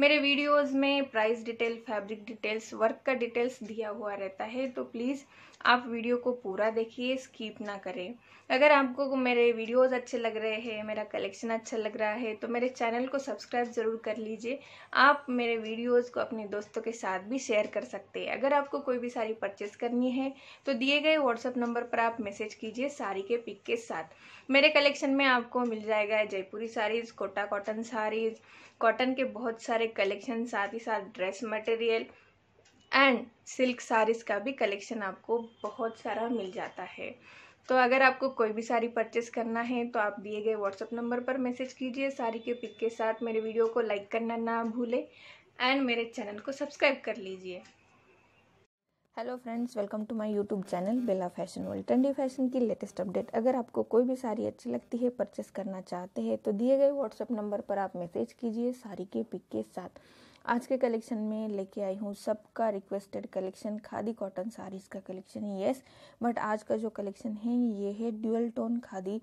मेरे वीडियोस में price detail fabric details work का डिटेल्स दिया हुआ रहता है तो प्लीज़ आप वीडियो को पूरा देखिए स्कीप ना करें अगर आपको मेरे वीडियोस अच्छे लग रहे हैं मेरा कलेक्शन अच्छा लग रहा है तो मेरे चैनल को सब्सक्राइब ज़रूर कर लीजिए आप मेरे वीडियोस को अपने दोस्तों के साथ भी शेयर कर सकते हैं अगर आपको कोई भी साड़ी परचेस करनी है तो दिए गए व्हाट्सअप नंबर पर आप मैसेज कीजिए साड़ी के पिक के साथ मेरे कलेक्शन में आपको मिल जाएगा जयपुरी साड़ीज़ कोटा कॉटन साड़ीज़ कॉटन के बहुत सारे कलेक्शन साथ ही साथ dress material and silk saris का भी कलेक्शन आपको बहुत सारा मिल जाता है तो अगर आपको कोई भी साड़ी परचेस करना है तो आप दिए गए व्हाट्सअप नंबर पर मैसेज कीजिए साड़ी के पिक के साथ मेरे वीडियो को लाइक करना ना भूले एंड मेरे चैनल को सब्सक्राइब कर लीजिए hello friends welcome to my YouTube channel Bela fashion world trendy fashion की लेटेस्ट अपडेट अगर आपको कोई भी साड़ी अच्छी लगती है परचेस करना चाहते हैं तो दिए गए व्हाट्सएप नंबर पर आप मैसेज कीजिए साड़ी के पिक के साथ आज के कलेक्शन में लेके आई हूँ सबका requested collection khadi cotton saris का कलेक्शन येस बट आज का जो कलेक्शन है ये है ड्यूअल टोन खादी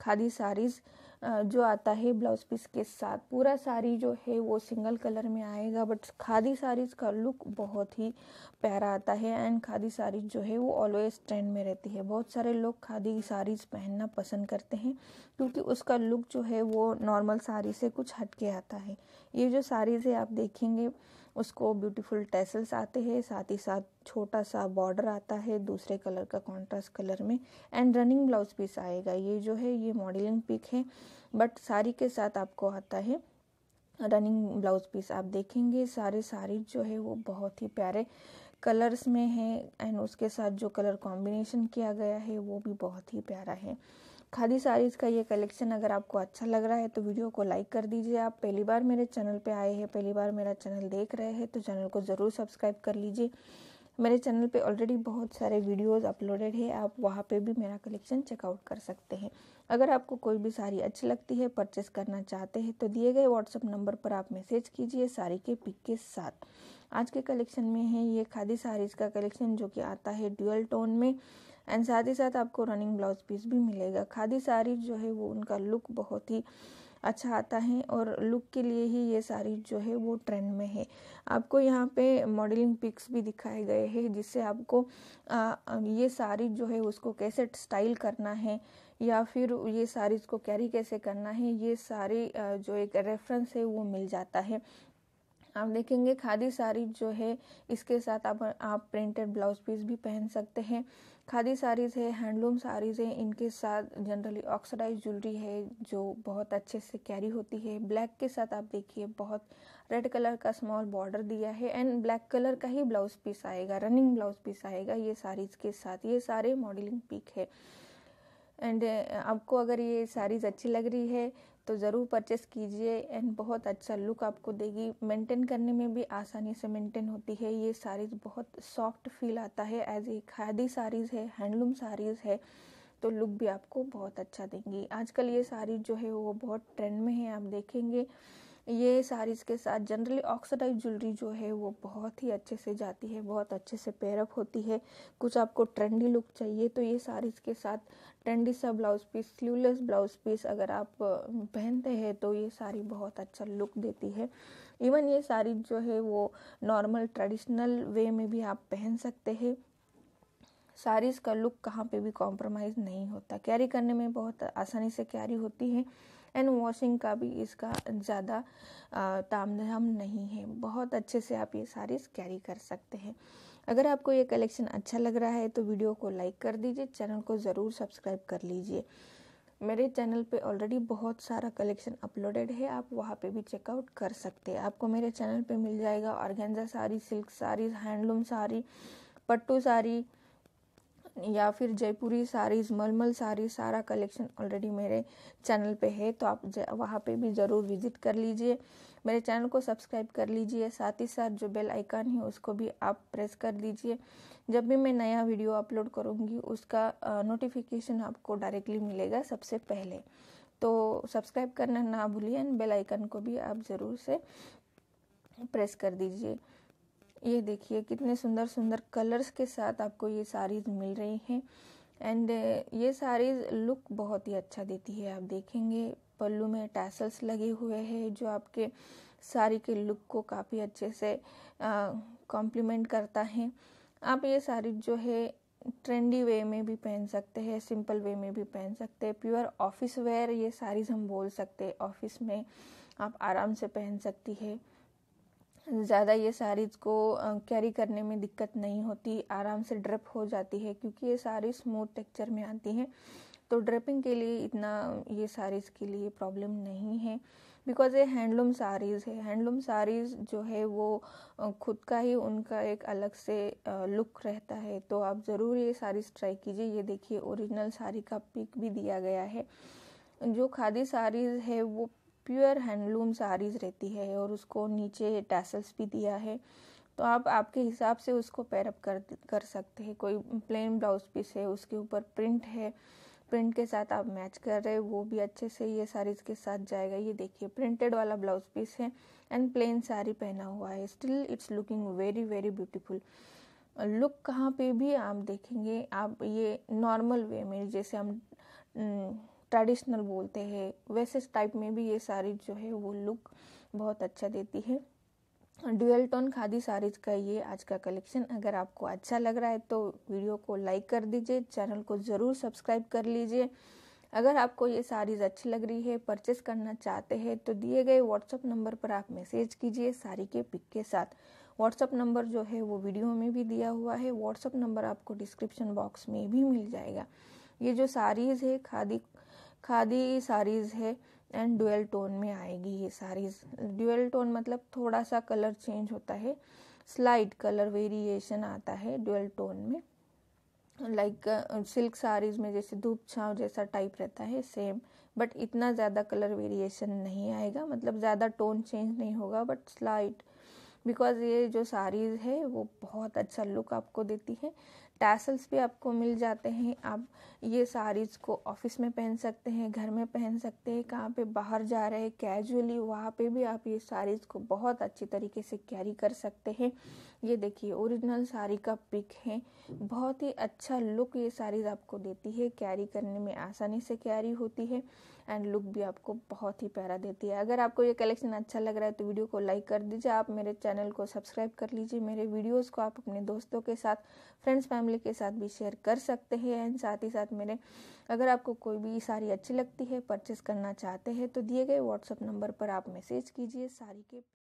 खादी साड़ीज़ जो आता है ब्लाउज पीस के साथ पूरा साड़ी जो है वो सिंगल कलर में आएगा बट खादी साड़ीज़ का लुक बहुत ही प्यारा आता है एंड खादी साड़ीज जो है वो ऑलवेज ट्रेंड में रहती है बहुत सारे लोग खादी साड़ीज़ पहनना पसंद करते हैं क्योंकि उसका लुक जो है वो नॉर्मल साड़ी से कुछ हटके आता है ये जो साड़ीज़ है आप देखेंगे उसको ब्यूटीफुल टेसल्स आते हैं साथ ही साथ छोटा सा बॉर्डर आता है दूसरे कलर का कॉन्ट्रास्ट कलर में एंड रनिंग ब्लाउज पीस आएगा ये जो है ये मॉडलिंग पिक है बट साड़ी के साथ आपको आता है रनिंग ब्लाउज पीस आप देखेंगे सारे साड़ी जो है वो बहुत ही प्यारे कलर्स में है एंड उसके साथ जो कलर कॉम्बिनेशन किया गया है वो भी बहुत ही प्यारा है खादी साड़ीज़ का ये कलेक्शन अगर आपको अच्छा लग रहा है तो वीडियो को लाइक कर दीजिए आप पहली बार मेरे चैनल पे आए हैं पहली बार मेरा चैनल देख रहे हैं तो चैनल को ज़रूर सब्सक्राइब कर लीजिए मेरे चैनल पे ऑलरेडी बहुत सारे वीडियोस अपलोडेड है आप वहाँ पे भी मेरा कलेक्शन चेकआउट कर सकते हैं अगर आपको कोई भी साड़ी अच्छी लगती है परचेस करना चाहते हैं तो दिए गए व्हाट्सअप नंबर पर आप मैसेज कीजिए साड़ी के पिक के साथ आज के कलेक्शन में है ये खादी साड़ीज़ का कलेक्शन जो कि आता है ड्यूअल टोन में एंड साथ ही साथ आपको रनिंग ब्लाउज पीस भी मिलेगा खादी साड़ी जो है वो उनका लुक बहुत ही अच्छा आता है और लुक के लिए ही ये साड़ी जो है वो ट्रेंड में है आपको यहाँ पे मॉडलिंग पिक्स भी दिखाए गए हैं जिससे आपको आ, ये साड़ी जो है उसको कैसे स्टाइल करना है या फिर ये साड़ीज़ को कैरी कैसे करना है ये सारी जो एक रेफरेंस है वो मिल जाता है आप देखेंगे खादी साड़ी जो है इसके साथ आप आप प्रिंटेड ब्लाउज पीस भी पहन सकते हैं खादी साड़ीज़ है हैंडलूम साड़ीज़ है इनके साथ जनरली ऑक्सीडाइज ज्वेलरी है जो बहुत अच्छे से कैरी होती है ब्लैक के साथ आप देखिए बहुत रेड कलर का स्मॉल बॉर्डर दिया है एंड ब्लैक कलर का ही ब्लाउज पीस आएगा रनिंग ब्लाउज पीस आएगा ये साड़ीज़ के साथ ये सारे मॉडलिंग पीक है एंड आपको अगर ये साड़ीज़ अच्छी लग रही है तो ज़रूर परचेस कीजिए एंड बहुत अच्छा लुक आपको देगी मेंटेन करने में भी आसानी से मेंटेन होती है ये साड़ीज़ बहुत सॉफ्ट फील आता है एज ए खादी साड़ीज़ है हैंडलूम साड़ीज़ है तो लुक भी आपको बहुत अच्छा देंगी आजकल ये साड़ी जो है वो बहुत ट्रेंड में है आप देखेंगे ये साड़ीज़ के साथ जनरली ऑक्सीडाइज ज्वेलरी जो है वो बहुत ही अच्छे से जाती है बहुत अच्छे से पेयरअप होती है कुछ आपको ट्रेंडी लुक चाहिए तो ये साड़ीज़ के साथ ट्रेंडी सा blouse piece sleeveless blouse piece अगर आप पहनते हैं तो ये साड़ी बहुत अच्छा लुक देती है इवन ये साड़ी जो है वो नॉर्मल ट्रेडिशनल वे में भी आप पहन सकते हैं साड़ीज़ का लुक कहाँ पे भी कॉम्प्रोमाइज़ नहीं होता कैरी करने में बहुत आसानी से कैरी होती है एंड वॉशिंग का भी इसका ज़्यादा ताम धाम नहीं है बहुत अच्छे से आप ये सारी कैरी कर सकते हैं अगर आपको ये कलेक्शन अच्छा लग रहा है तो वीडियो को लाइक कर दीजिए चैनल को ज़रूर सब्सक्राइब कर लीजिए मेरे चैनल पे ऑलरेडी बहुत सारा कलेक्शन अपलोडेड है आप वहाँ पे भी चेकआउट कर सकते हैं आपको मेरे चैनल पे मिल जाएगा organza sari silk sari handloom sari pattu sari या फिर जयपुरी साड़ीज़ मलमल साड़ी सारा कलेक्शन ऑलरेडी मेरे चैनल पे है तो आप वहाँ पे भी ज़रूर विज़िट कर लीजिए मेरे चैनल को सब्सक्राइब कर लीजिए साथ ही साथ जो बेल आइकन है उसको भी आप प्रेस कर दीजिए जब भी मैं नया वीडियो अपलोड करूँगी उसका नोटिफिकेशन आपको डायरेक्टली मिलेगा सबसे पहले तो सब्सक्राइब करना ना भूलिए एंड बेल आइकन को भी आप ज़रूर से प्रेस कर दीजिए ये देखिए कितने सुंदर सुंदर कलर्स के साथ आपको ये साड़ीज़ मिल रही हैं एंड ये साड़ीज़ लुक बहुत ही अच्छा देती है आप देखेंगे पल्लू में टैसल्स लगे हुए हैं जो आपके साड़ी के लुक को काफ़ी अच्छे से कॉम्प्लीमेंट करता है आप ये साड़ी जो है ट्रेंडी वे में भी पहन सकते हैं सिंपल वे में भी पहन सकते हैं प्योर ऑफिस वेयर ये साड़ीज़ हम बोल सकते हैं ऑफिस में आप आराम से पहन सकती है ज़्यादा ये साड़ीज़ को कैरी करने में दिक्कत नहीं होती आराम से ड्रप हो जाती है क्योंकि ये साड़ी स्मूथ टेक्चर में आती है तो ड्रपिंग के लिए इतना ये साड़ीज़ के लिए प्रॉब्लम नहीं है बिकॉज़ ये हैंडलूम साड़ीज़ है हैंडलूम साड़ीज़ जो है वो खुद का ही उनका एक अलग से लुक रहता है तो आप ज़रूर ये साड़ीज़ ट्राई कीजिए ये देखिए ओरिजिनल साड़ी का पिक भी दिया गया है जो खादी साड़ीज़ है वो प्योर हैंडलूम साड़ीज़ रहती है और उसको नीचे टैसल्स भी दिया है तो आप आपके हिसाब से उसको पैरअप कर कर सकते हैं कोई प्लेन ब्लाउज पीस है उसके ऊपर प्रिंट है प्रिंट के साथ आप मैच कर रहे हैं वो भी अच्छे से ये साड़ीज़ के साथ जाएगा ये देखिए प्रिंटेड वाला ब्लाउज पीस है एंड प्लेन साड़ी पहना हुआ है still it's looking very very beautiful look कहाँ पे भी आप देखेंगे आप ये नॉर्मल वे में जैसे हम हम्म, ट्रेडिशनल बोलते हैं वैसे टाइप में भी ये साड़ी जो है वो लुक बहुत अच्छा देती है ड्यूअल टोन खादी साड़ीज का ये आज का कलेक्शन अगर आपको अच्छा लग रहा है तो वीडियो को लाइक कर दीजिए चैनल को ज़रूर सब्सक्राइब कर लीजिए अगर आपको ये साड़ीज़ अच्छी लग रही है परचेस करना चाहते हैं तो दिए गए व्हाट्सअप नंबर पर आप मैसेज कीजिए साड़ी के पिक के साथ व्हाट्सअप नंबर जो है वो वीडियो में भी दिया हुआ है व्हाट्सअप नंबर आपको डिस्क्रिप्शन बॉक्स में भी मिल जाएगा ये जो साड़ीज़ है खादी खादी साड़ीज़ है एंड डुअल टोन में आएगी ये साड़ीज़ डुअल टोन मतलब थोड़ा सा कलर चेंज होता है स्लाइड कलर वेरिएशन आता है डुअल टोन में लाइक सिल्क साड़ीज़ में जैसे धूप छाँव जैसा टाइप रहता है सेम बट इतना ज़्यादा कलर वेरिएशन नहीं आएगा मतलब ज़्यादा टोन चेंज नहीं होगा बट स्लाइड बिकॉज ये जो साड़ीज़ है वो बहुत अच्छा लुक आपको देती है टैसल्स भी आपको मिल जाते हैं आप ये साड़ीज़ को ऑफिस में पहन सकते हैं घर में पहन सकते हैं कहाँ पे बाहर जा रहे हैं कैजुअली वहाँ पे भी आप ये साड़ीज़ को बहुत अच्छी तरीके से कैरी कर सकते हैं ये देखिए ओरिजिनल साड़ी का पिक है बहुत ही अच्छा लुक ये साड़ीज़ आपको देती है कैरी करने में आसानी से कैरी होती है एंड लुक भी आपको बहुत ही प्यारा देती है अगर आपको ये कलेक्शन अच्छा लग रहा है तो वीडियो को लाइक कर दीजिए आप मेरे चैनल को सब्सक्राइब कर लीजिए मेरे वीडियोज़ को आप अपने दोस्तों के साथ फ्रेंड्स फैमिली फैमिली के साथ भी शेयर कर सकते हैं एंड साथ ही साथ मेरे अगर आपको कोई भी साड़ी अच्छी लगती है परचेस करना चाहते हैं तो दिए गए व्हाट्सअप नंबर पर आप मैसेज कीजिए साड़ी के